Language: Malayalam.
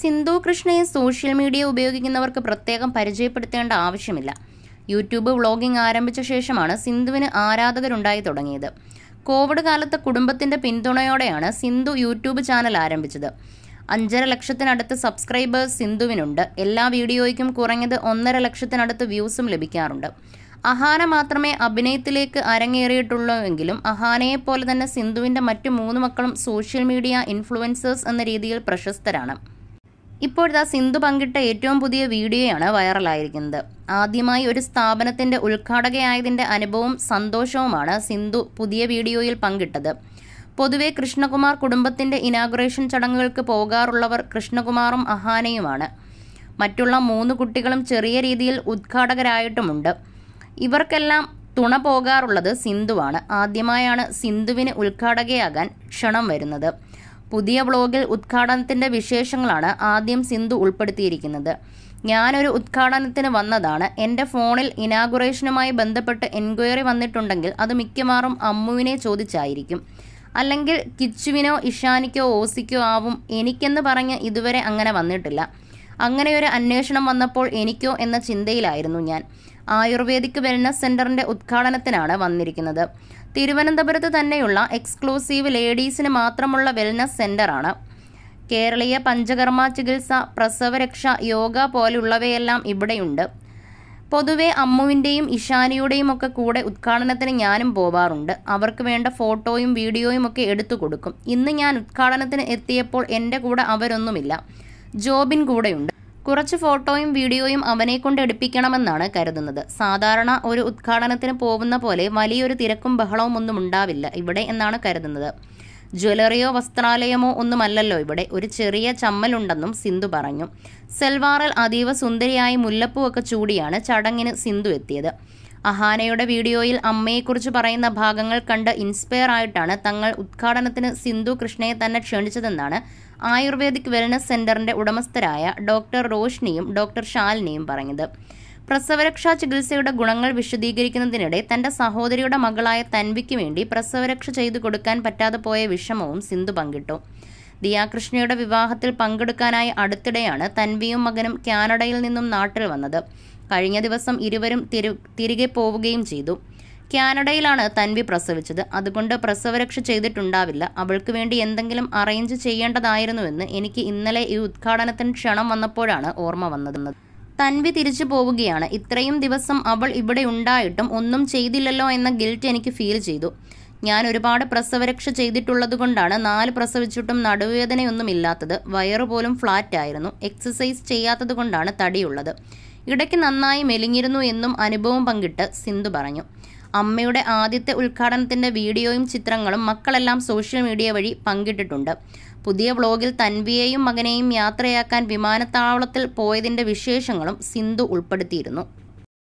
സിന്ധു കൃഷ്ണയെ സോഷ്യൽ മീഡിയ ഉപയോഗിക്കുന്നവർക്ക് പ്രത്യേകം പരിചയപ്പെടുത്തേണ്ട ആവശ്യമില്ല യൂട്യൂബ് വ്ളോഗിംഗ് ആരംഭിച്ച ശേഷമാണ് സിന്ധുവിന് ആരാധകരുണ്ടായി തുടങ്ങിയത് കോവിഡ് കാലത്ത് കുടുംബത്തിന്റെ പിന്തുണയോടെയാണ് സിന്ധു യൂട്യൂബ് ചാനൽ ആരംഭിച്ചത് അഞ്ചര ലക്ഷത്തിനടുത്ത് സബ്സ്ക്രൈബേഴ്സ് സിന്ധുവിനുണ്ട് എല്ലാ വീഡിയോയ്ക്കും കുറഞ്ഞത് ഒന്നര ലക്ഷത്തിനടുത്ത് വ്യൂസും ലഭിക്കാറുണ്ട് അഹാന മാത്രമേ അഭിനയത്തിലേക്ക് അരങ്ങേറിയിട്ടുള്ളൂവെങ്കിലും അഹാനയെ പോലെ തന്നെ സിന്ധുവിൻ്റെ മറ്റു മൂന്ന് മക്കളും സോഷ്യൽ മീഡിയ ഇൻഫ്ലുവൻസേഴ്സ് എന്ന രീതിയിൽ പ്രശസ്തരാണ് ഇപ്പോഴത്തെ സിന്ധു പങ്കിട്ട ഏറ്റവും പുതിയ വീഡിയോയാണ് വൈറലായിരിക്കുന്നത് ആദ്യമായി ഒരു സ്ഥാപനത്തിന്റെ ഉദ്ഘാടകയായതിന്റെ അനുഭവവും സന്തോഷവുമാണ് സിന്ധു പുതിയ വീഡിയോയിൽ പങ്കിട്ടത് പൊതുവെ കൃഷ്ണകുമാർ കുടുംബത്തിന്റെ ഇനാഗുറേഷൻ ചടങ്ങുകൾക്ക് പോകാറുള്ളവർ കൃഷ്ണകുമാറും അഹാനയുമാണ് മറ്റുള്ള മൂന്ന് കുട്ടികളും ചെറിയ രീതിയിൽ ഉദ്ഘാടകരായിട്ടുമുണ്ട് ഇവർക്കെല്ലാം തുണ പോകാറുള്ളത് സിന്ധുവാണ് ആദ്യമായാണ് സിന്ധുവിന് ഉദ്ഘാടകയാകാൻ ക്ഷണം വരുന്നത് പുതിയ ബ്ലോഗിൽ ഉദ്ഘാടനത്തിൻ്റെ വിശേഷങ്ങളാണ് ആദ്യം സിന്ധു ഉൾപ്പെടുത്തിയിരിക്കുന്നത് ഞാനൊരു ഉദ്ഘാടനത്തിന് വന്നതാണ് എൻ്റെ ഫോണിൽ ഇനാഗുറേഷനുമായി ബന്ധപ്പെട്ട് എൻക്വയറി വന്നിട്ടുണ്ടെങ്കിൽ അത് മിക്കവാറും അമ്മുവിനെ ചോദിച്ചായിരിക്കും അല്ലെങ്കിൽ കിച്ചുവിനോ ഇഷാനിക്കോ ഓസിക്കോ ആവും എനിക്കെന്ന് പറഞ്ഞ് ഇതുവരെ അങ്ങനെ വന്നിട്ടില്ല അങ്ങനെയൊരു അന്വേഷണം വന്നപ്പോൾ എനിക്കോ എന്ന ചിന്തയിലായിരുന്നു ഞാൻ ആയുർവേദിക് വെൽനസ് സെന്ററിന്റെ ഉദ്ഘാടനത്തിനാണ് വന്നിരിക്കുന്നത് തിരുവനന്തപുരത്ത് തന്നെയുള്ള എക്സ്ക്ലൂസീവ് ലേഡീസിന് മാത്രമുള്ള വെൽനസ് സെന്ററാണ് കേരളീയ പഞ്ചകർമ്മ ചികിത്സ പ്രസവരക്ഷ യോഗ പോലുള്ളവയെല്ലാം ഇവിടെയുണ്ട് പൊതുവെ അമ്മുവിൻ്റെയും ഇഷാനിയുടെയും ഒക്കെ കൂടെ ഉദ്ഘാടനത്തിന് ഞാനും പോവാറുണ്ട് അവർക്ക് വേണ്ട ഫോട്ടോയും വീഡിയോയും ഒക്കെ എടുത്തു കൊടുക്കും ഇന്ന് ഞാൻ ഉദ്ഘാടനത്തിന് എത്തിയപ്പോൾ എൻ്റെ കൂടെ അവരൊന്നുമില്ല ജോബിൻ കൂടെയുണ്ട് കുറച്ച് ഫോട്ടോയും വീഡിയോയും അവനെ കൊണ്ട് എടുപ്പിക്കണമെന്നാണ് കരുതുന്നത് സാധാരണ ഒരു ഉദ്ഘാടനത്തിന് പോകുന്ന പോലെ വലിയൊരു തിരക്കും ബഹളവും ഒന്നും ഉണ്ടാവില്ല ഇവിടെ എന്നാണ് കരുതുന്നത് ജ്വല്ലറിയോ വസ്ത്രാലയമോ ഒന്നുമല്ലല്ലോ ഇവിടെ ഒരു ചെറിയ ചമ്മലുണ്ടെന്നും സിന്ധു പറഞ്ഞു സെൽവാറിൽ അതീവ സുന്ദരിയായി മുല്ലപ്പൂ ഒക്കെ ചൂടിയാണ് ചടങ്ങിന് സിന്ധു എത്തിയത് അഹാനയുടെ വീഡിയോയിൽ അമ്മയെക്കുറിച്ച് പറയുന്ന ഭാഗങ്ങൾ കണ്ട് ഇൻസ്പയർ ആയിട്ടാണ് തങ്ങൾ ഉദ്ഘാടനത്തിന് സിന്ധു കൃഷ്ണയെ തന്നെ ക്ഷണിച്ചതെന്നാണ് ആയുർവേദിക് വെൽനസ് സെന്ററിന്റെ ഉടമസ്ഥരായ ഡോക്ടർ റോഷ്നിയും ഡോക്ടർ ഷാലിനിയും പറഞ്ഞത് പ്രസവരക്ഷാ ചികിത്സയുടെ ഗുണങ്ങൾ വിശദീകരിക്കുന്നതിനിടെ തന്റെ സഹോദരിയുടെ മകളായ തൻവിക്ക് വേണ്ടി പ്രസവരക്ഷ ചെയ്തു കൊടുക്കാൻ പറ്റാതെ പോയ വിഷമവും സിന്ധു പങ്കിട്ടു ദിയാകൃഷ്ണയുടെ വിവാഹത്തിൽ പങ്കെടുക്കാനായി അടുത്തിടെയാണ് തൻവിയും മകനും കാനഡയിൽ നിന്നും നാട്ടിൽ വന്നത് കഴിഞ്ഞ ദിവസം ഇരുവരും തിരു തിരികെ പോവുകയും ചെയ്തു കാനഡയിലാണ് തൻവി പ്രസവിച്ചത് അതുകൊണ്ട് പ്രസവരക്ഷ ചെയ്തിട്ടുണ്ടാവില്ല അവൾക്ക് വേണ്ടി എന്തെങ്കിലും അറേഞ്ച് ചെയ്യേണ്ടതായിരുന്നുവെന്ന് എനിക്ക് ഇന്നലെ ഈ ഉദ്ഘാടനത്തിന് ക്ഷണം വന്നപ്പോഴാണ് ഓർമ്മ വന്നത് തൻവി തിരിച്ചു പോവുകയാണ് ഇത്രയും ദിവസം അവൾ ഇവിടെ ഉണ്ടായിട്ടും ഒന്നും ചെയ്തില്ലല്ലോ എന്ന ഗിൽറ്റ് എനിക്ക് ഫീൽ ചെയ്തു ഞാൻ ഒരുപാട് പ്രസവരക്ഷ ചെയ്തിട്ടുള്ളത് കൊണ്ടാണ് നാല് പ്രസവിച്ചിട്ടും നടുവേദനയൊന്നും ഇല്ലാത്തത് വയറ് പോലും ഫ്ലാറ്റ് ആയിരുന്നു എക്സസൈസ് ചെയ്യാത്തത് കൊണ്ടാണ് തടിയുള്ളത് ഇടയ്ക്ക് നന്നായി മെലിഞ്ഞിരുന്നു എന്നും അനുഭവം പങ്കിട്ട് സിന്ധു പറഞ്ഞു അമ്മയുടെ ആദ്യത്തെ ഉദ്ഘാടനത്തിൻ്റെ വീഡിയോയും ചിത്രങ്ങളും മക്കളെല്ലാം സോഷ്യൽ മീഡിയ വഴി പങ്കിട്ടിട്ടുണ്ട് പുതിയ വ്ളോഗിൽ തൻവിയെയും മകനെയും യാത്രയാക്കാൻ വിമാനത്താവളത്തിൽ പോയതിൻ്റെ വിശേഷങ്ങളും സിന്ധു ഉൾപ്പെടുത്തിയിരുന്നു